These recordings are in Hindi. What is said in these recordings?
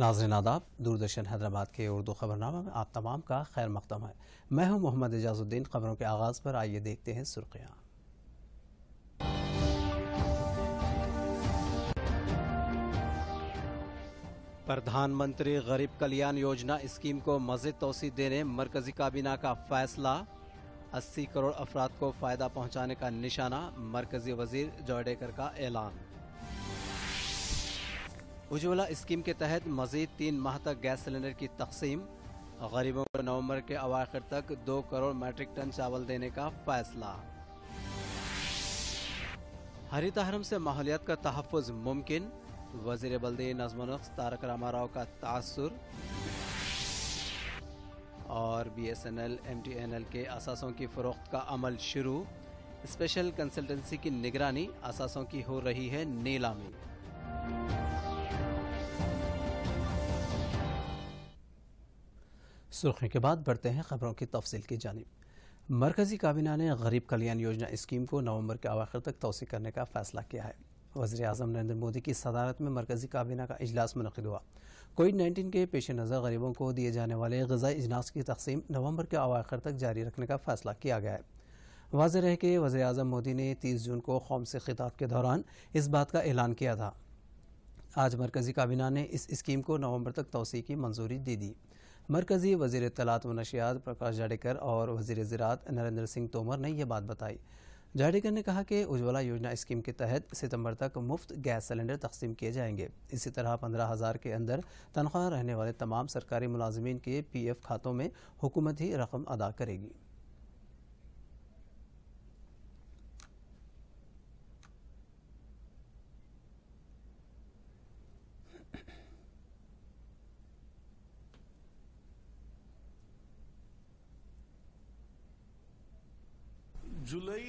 नाजरन आदाब दूरदर्शन हैदराबाद के उर्दू खबरनामा में आप तमाम का खैर मकदम है मैं हूं मोहम्मद एजाजुद्दीन खबरों के आगाज़ पर आइए देखते हैं सुर्खियाँ प्रधानमंत्री गरीब कल्याण योजना स्कीम को मजीद तोसी देने मरकजी काबीना का फैसला 80 करोड़ अफराद को फ़ायदा पहुंचाने का निशाना मरकजी वजीर जॉयडेकर का ऐलान उज्ज्वला स्कीम के तहत मजीद तीन माह तक गैस सिलेंडर की तकसीम गरीबों को नवंबर के अवाखिर तक दो करोड़ मैट्रिक टन चावल देने का फैसला हरित हरम से माहौलियात का तहफ़ मुमकिन वजीर बल्दी नजम तारक रामा राव का तासर और B S N L M T N L के असासों की फ़रोख्त का अमल शुरू स्पेशल कंसल्टेंसी की निगरानी असासों की हो रही है नीलामी सुर्खी के बाद बढ़ते हैं खबरों की तफसील की जानब मरकजी काबीना ने गरीब कल्याण योजना स्कीम को नवंबर के आखिर तक तोसी करने का फैसला किया है वजी अजम नरेंद्र मोदी की सदारत में मरकजी काबीना का अजलास मनद हुआ कोविड नाइन्टीन के पेश नज़र गरीबों को दिए जाने वाले गजा अजनास की तकसीम नवंबर के आखिर तक जारी रखने का फैसला किया गया है वाज है कि वजे अजम मोदी ने तीस जून को कौम से खिताब के दौरान इस बात का ऐलान किया था आज मरकजी काबीना ने इस स्कीम को नवंबर तक तोसी की मंजूरी दे दी मरकज़ी वजीर तलात व नशियात प्रकाश जाडेकर और वजीर ज़रात नरेंद्र सिंह तोमर ने यह बात बताई जाडेकर ने कहा कि उज्ज्वला योजना स्कीम के तहत सितंबर तक मुफ्त गैस सिलेंडर तकसीम किए जाएंगे इसी तरह पंद्रह हज़ार के अंदर तनख्वाह रहने वाले तमाम सरकारी मुलाजमीन के पी एफ खातों में हुकूमत ही रकम अदा करेगी जुलाई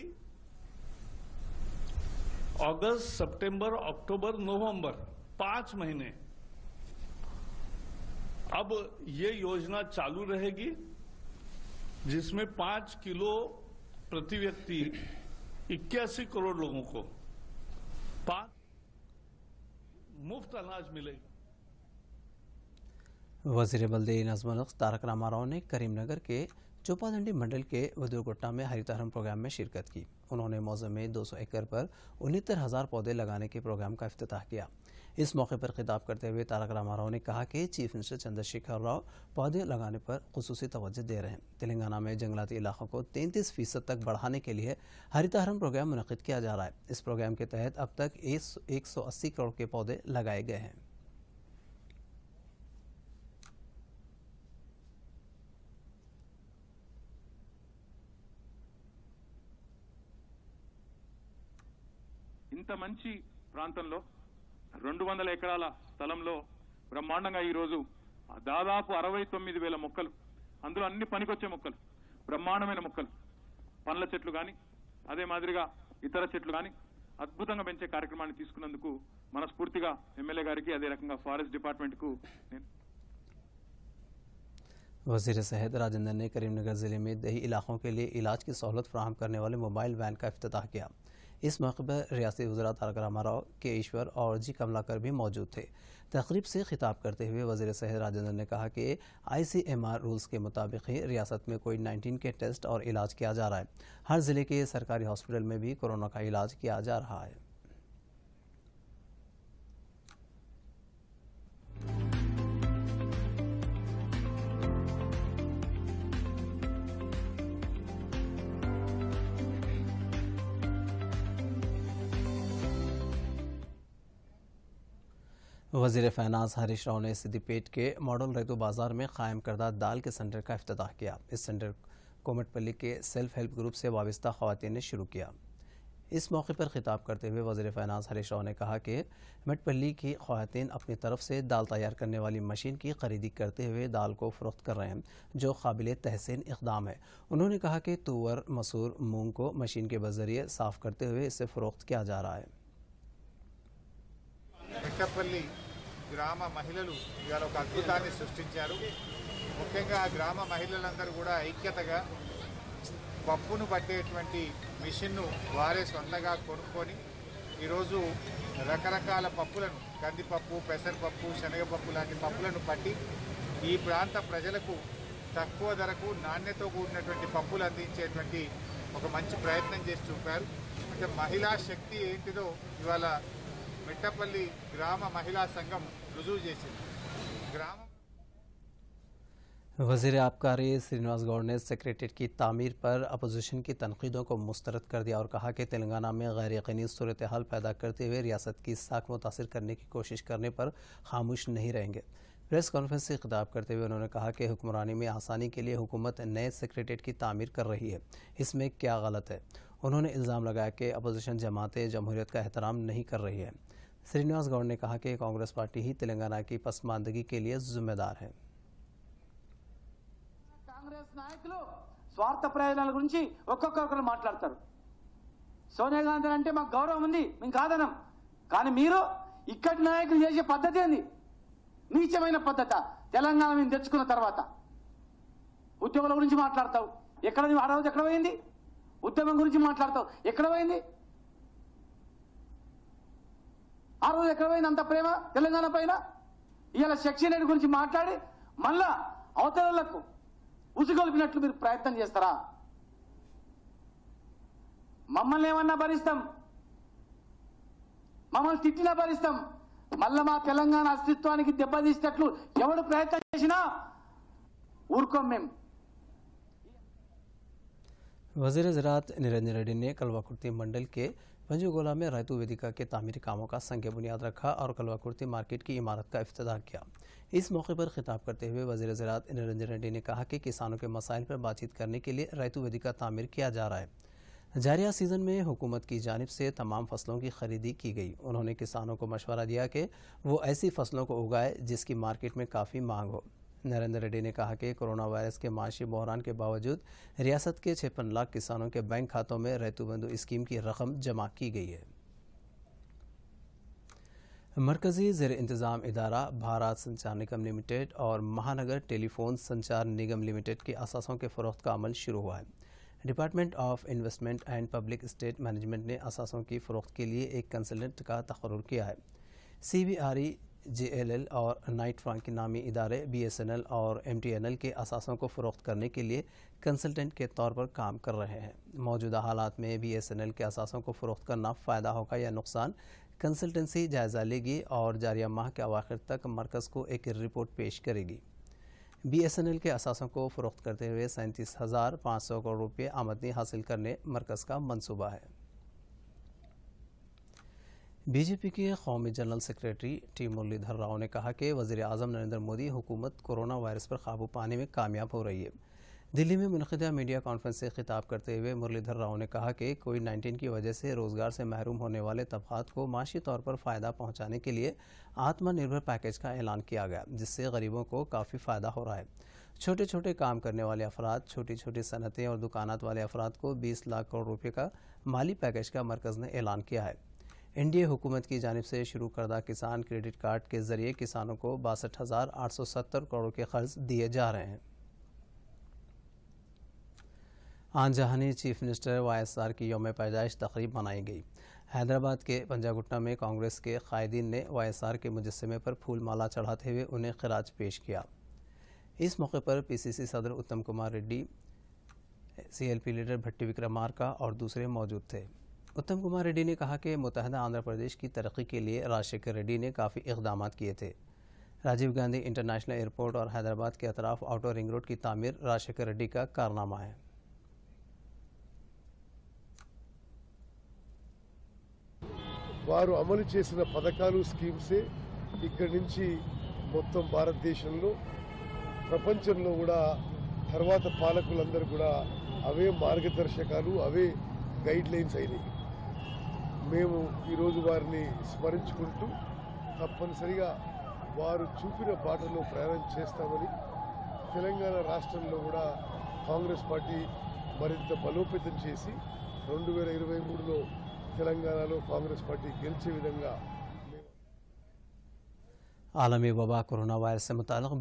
अगस्त सितंबर, अक्टूबर नवंबर पांच महीने अब ये योजना चालू रहेगी जिसमें पांच किलो प्रति व्यक्ति इक्यासी करोड़ लोगों को पांच मुफ्त अनाज मिलेगा वजीर बल्दी नजमल तारक रामा राव ने करीमनगर के चोपादंडी मंडल के उद्योगोट्टा में हरिताहरम प्रोग्राम में शिरकत की उन्होंने मौसम में 200 एकड़ पर उनहत्तर हज़ार पौधे लगाने के प्रोग्राम का अफ्ताह किया इस मौके पर खिताब करते हुए तारक रामा राव ने कहा कि चीफ मिनिस्टर चंद्रशेखर राव पौधे लगाने पर खसूस तोज्जो दे रहे हैं तेलंगाना में जंगलाती इलाकों को तैंतीस फीसद तक बढ़ाने के लिए हरिताहरम प्रोग्राम मुनद किया जा रहा है इस प्रोग्राम के तहत अब तक एक सौ अस्सी करोड़ के पौधे लगाए गए हैं ఇంత మంచి ప్రాంతంలో రెండు వందల ఎకరాల స్థలంలో బ్రహ్మాండంగా ఈరోజు దాదాపు అరవై తొమ్మిది వేల మొక్కలు అందులో అన్ని పనికొచ్చే మొక్కలు బ్రహ్మాండమైన మొక్కలు పండ్ల చెట్లు కానీ అదే మాదిరిగా ఇతర చెట్లు కానీ అద్భుతంగా పెంచే కార్యక్రమాన్ని తీసుకున్నందుకు మనస్ఫూర్తిగా ఎమ్మెల్యే గారికి అదే రకంగా ఫారెస్ట్ డిపార్ట్మెంట్కు నేను वजीर सेहत राजेंद्र ने करीमनगर ज़िले में दही इलाकों के लिए इलाज की सहूलत फ्राहम करने वाले मोबाइल वैन का अफ्ताह किया इस मौके पर रियासी वजरा तारक रामा राव के ईश्वर और जी कमलाकर भी मौजूद थे तकरीब से खिताब करते हुए वजीर सहर राजेंद्र ने कहा कि I C M R rules के मुताबिक ही रियासत में कोविड नाइन्टीन के टेस्ट और इलाज किया जा रहा है हर ज़िले के सरकारी हॉस्पिटल में भी कोरोना का इलाज किया जा रहा है वजीर फाइनांस हरीश राव ने सिद्दीपेट के मॉडल रेतो बाजार में कायम करदा दाल के सेंटर का अफ्ताह किया इस सेंटर कोमटपल्ली के सेल्फ हेल्प ग्रुप से वाबस्ता खुवान ने शुरू किया इस मौके पर खिताब करते हुए वजीर फ़ैनाज हरीश राव ने कहा कि मटपल्ली की खुवान अपनी तरफ से दाल तैयार करने वाली मशीन की खरीदी करते हुए दाल को फरोख्त कर रहे हैं जो काबिल तहसीन इकदाम है उन्होंने कहा कि तूवर मसूर मूंग को मशीन के बजरिए साफ़ करते हुए इसे फ़रोख्त किया जा रहा है పెట్టపల్లి గ్రామ మహిళలు ఇవాళ ఒక అద్భుతాన్ని సృష్టించారు ముఖ్యంగా గ్రామ మహిళలందరూ కూడా ఐక్యతగా పప్పును పట్టేటువంటి మిషన్ను వారే సొంతగా కొనుక్కొని ఈరోజు రకరకాల పప్పులను కందిపప్పు పెసరపప్పు శనగపప్పు లాంటి పప్పులను పట్టి ఈ ప్రాంత ప్రజలకు తక్కువ ధరకు నాణ్యత కూడినటువంటి పప్పులు అందించేటువంటి ఒక మంచి ప్రయత్నం చేసి చూపారు అంటే మహిళా శక్తి ఏంటిదో ఇవాళ मेटपल्ली ग्राम महिला संघम రుజువు ग्राम वजीर आबकारी श्रीनिवास गौड़ ने सेक्रेटरीट की तमीर पर अपोजिशन की तनकीदों को मुस्तरद कर दिया और कहा कि तेलंगाना में गैर यकीनी सूरत हाल पैदा करते हुए रियासत की साख मुतासर करने की कोशिश करने पर खामोश नहीं रहेंगे प्रेस कॉन्फ्रेंस से खिताब करते हुए उन्होंने कहा कि हुक्मरानी में आसानी के लिए हुकूमत नए सेक्रेटरीट की तमीर कर रही है इसमें क्या गलत है उन्होंने इल्ज़ाम लगाया कि अपोजिशन जमातें जमहूरियत का एहतराम नहीं कर रही है श्रीनिवास गौड़ ने कहा कि कांग्रेस पार्टी ही तेलंगाना की पसमानदगी के लिए जिम्मेदार है కాంగ్రెస్ నాయకులు స్వార్థ ప్రయోజనాల గురించి ఒక్కొక్కరు మాట్లాడతారు సోనియా గాంధీ అంటే మాకు గౌరవం ఉంది మేము కాదనం కానీ మీరు ఇక్కడి నాయకులు చేసే పద్ధతి ఏంది నీచమైన పద్ధత తెలంగాణ మేము తెచ్చుకున్న తర్వాత ఉద్యోగుల గురించి మాట్లాడతావు ఎక్కడ నువ్వు అడవద్దు ఎక్కడ పోయింది ఉద్యమం గురించి మాట్లాడతావు ఎక్కడ పోయింది ఆ రోజు ఎక్కడమైంది అంత ప్రేమ తెలంగాణ పైన ఇవాళ సెక్షన్ గురించి మాట్లాడి మళ్ళా అవతలకు ఉసుగొలిపినట్లు మీరు ప్రయత్నం చేస్తారా మమ్మల్ని ఏమన్నా భరిస్తాం మమ్మల్ని తిట్టినా భరిస్తాం మళ్ళా మా తెలంగాణ అస్తిత్వానికి దెబ్బతీసేటట్లు ఎవడు ప్రయత్నం చేసినా ఊరుకోం మేము वजीर ज़रात निरंजन रेड्डी ने कलवाकुर्ती मंडल के पंजूगोला में रायतू वेदिका के तमीरी कामों का संग बुनियाद रखा और कलवा कुर्ती मार्केट की इमारत का अफ्ताह किया इस मौके पर खिताब करते हुए वजी ज़रात नरेंद्र रेड्डी ने कहा कि किसानों के मसाइल पर बातचीत करने के लिए रायतु वेदिका तामीर किया जा रहा है जारिया सीज़न में हुकूमत की जानब से तमाम फसलों की खरीदी की गई उन्होंने किसानों को मशवरा दिया कि वो ऐसी फसलों को उगाए जिसकी मार्केट में काफ़ी मांग हो नरेंद्र रेड्डी ने कहा कि कोरोना वायरस के माशी बहरान के बावजूद रियासत के छप्पन लाख किसानों के बैंक खातों में रेतुबंधु स्कीम की रकम जमा की गई है मरकजी जेर इंतज़ाम इदारा भारत संचार निगम लिमिटेड और महानगर टेलीफोन संचार निगम लिमिटेड के असासों के फ़रोख्त का अमल शुरू हुआ है department of investment and public state management ने असासों की फ़रोख्त के लिए एक कंसल्टेंट का तकर किया है सी बी आर ई जे और नाइट फ्रांक नामी इदारे बी एस एन एल और एम टी एन एल के असासों को फ़रोख्त करने के लिए कंसल्टेंट के तौर पर काम कर रहे हैं मौजूदा हालात में बी एस एन एल के असासों को फ़रोख्त करना फ़ायदा होगा या नुकसान कंसल्टेंसी जायज़ा लेगी और जारिया माह के अवाखिर तक मरकज़ को एक रिपोर्ट पेश करेगी बी एस एन एल के असासों को फ़रोख्त करते हुए सैंतीस हज़ार पाँच सौ करोड़ रुपये आमदनी हासिल करने मरकज़ का मनसूबा है बीजेपी के कौमी general secretary T Muralidhar Rao ने कहा कि वजी अजम नरेंद्र मोदी हुकूमत कोरोना वायरस पर काबू पाने में कामयाब हो रही है दिल्ली में मनदा मीडिया कॉन्फ्रेंस से खिताब करते हुए मुरलीधर राव ने कहा कि कोविड नाइन्टीन की वजह से रोज़गार से महरूम होने वाले तबकात को माशी तौर पर फ़ायदा पहुँचाने के लिए आत्मनिर्भर पैकेज का ऐलान किया गया जिससे गरीबों को काफ़ी फ़ायदा हो रहा है छोटे छोटे काम करने वाले अफराद छोटी छोटी सनतें और दुकानात वाले अफराद को बीस लाख करोड़ रुपये का माली पैकेज का मरकज़ ने ऐलान किया है एन डी हुकूमत की जानब से शुरू करदा किसान क्रेडिट कार्ड के जरिए किसानों को बासठ हज़ार आठ सौ सत्तर करोड़ के कर्ज दिए जा रहे हैं आन जहानी chief minister Y S R की योम पैदाइश तकरीब मनाई गई हैदराबाद के पंजागुट्टा में कांग्रेस के कायदीन ने वाई एस आर के मुजस्मे पर फूल माला चढ़ाते हुए उन्हें खराज पेश किया इस मौके पर पी सी सी सदर Uttam Kumar Reddy C L P leader Bhatti Vikramarka और दूसरे मौजूद थे उत्तम कुमार रेड्डी ने कहा कि मुतहदा आंध्र प्रदेश की तरक्की के लिए राजशेखर रेड्डी ने काफ़ी इकदाम किए थे राजीव गांधी इंटरनेशनल एयरपोर्ट और हैदराबाद के अतराफ आउटो रिंग रोड की तामीर राजशेखर रेड्डी का कारनामा है वो अमल पधका स्कीम से इकडनी मत भारत देश प्रपंच तरवा पालक अवे కూడా अवे गई మేము ఈ రోజు వారిని స్మరించుకుంటూ తప్పనిసరిగా వారు చూసిన బాటలో ప్రయాణం చేస్తామని తెలంగాణ రాష్ట్రంలో కూడా కాంగ్రెస్ పార్టీ బరిత్త పలొపితం చేసి 2023 లో తెలంగాణలో కాంగ్రెస్ పార్టీ గెలిచే విధంగా عالمی బాబా కరోనా వైరస్ से मतलब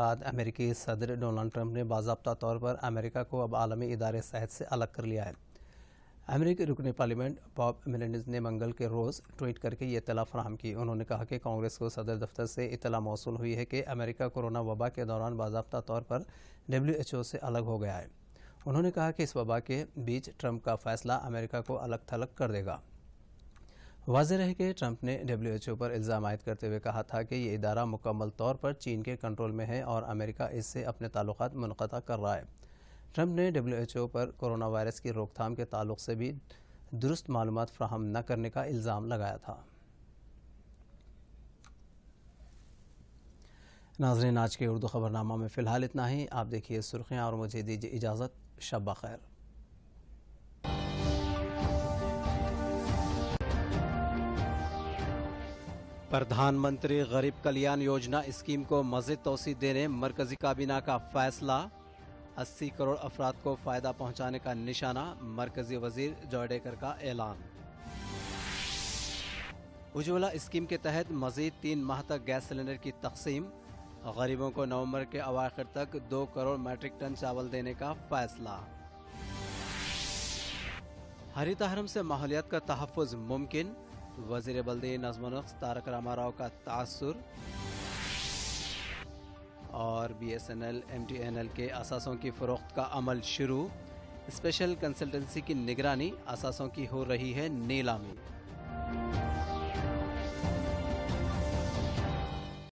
बाद अमेरिका सदर डोनाल्ड ट्रंप ने बाजापता तौर पर अमेरिका को अब عالمی ادارے से अलग कर लिया है अमेरिकी रुकन पार्लियामेंट बॉब मेलेंडिस ने मंगल के रोज़ ट्वीट करके ये इतला फराम की उन्होंने कहा कि कांग्रेस को सदर दफ्तर से इतला मौसू हुई है कि अमेरिका कोरोना वबा के दौरान बाबा तौर पर डब्ल्यू एच ओ से अलग हो गया है उन्होंने कहा कि इस वबा के बीच ट्रंप का फैसला अमेरिका को अलग थलग कर देगा वाजह रहे कि ट्रंप ने डब्ल्यू एच ओ पर इल्ज़ाम आयद करते हुए कहा था कि ये इदारा मुकम्मल तौर पर चीन के कंट्रोल में है और अमेरिका इससे अपने ताल्लुक मनक़ा कर रहा है ट्रंप ने डब्ल्यू पर कोरोना वायरस की रोकथाम के ताल्लुक से भी दुरुस्त मालूम फ्राहम न करने का इल्ज़ाम लगाया था नाजरीन आज के उर्दू खबरनामा में फ़िलहाल इतना ही आप देखिए सुर्खियाँ और मुझे दीजिए इजाज़त शब खैर प्रधानमंत्री गरीब कल्याण योजना स्कीम को मजीद तोसी देने मरकजी काबीना का फैसला अस्सी करोड़ अफराद को फायदा पहुँचाने का निशाना मरकजी वजीर जावडेकर का ऐलान उज्ज्वला स्कीम के तहत मजीद तीन माह तक गैस सिलेंडर की तकसीम गरीबों को नवंबर के अवाखिर तक दो करोड़ मैट्रिक टन चावल देने का फैसला हरी तहरम से माहौलियात का तहफ़ मुमकिन वजीर बल्दी नजमन तारक रामा राव का तासुर और B S N L M T N L के असासों की फ़रोख्त का अमल शुरू स्पेशल कंसल्टेंसी की निगरानी असासों की हो रही है नीलामी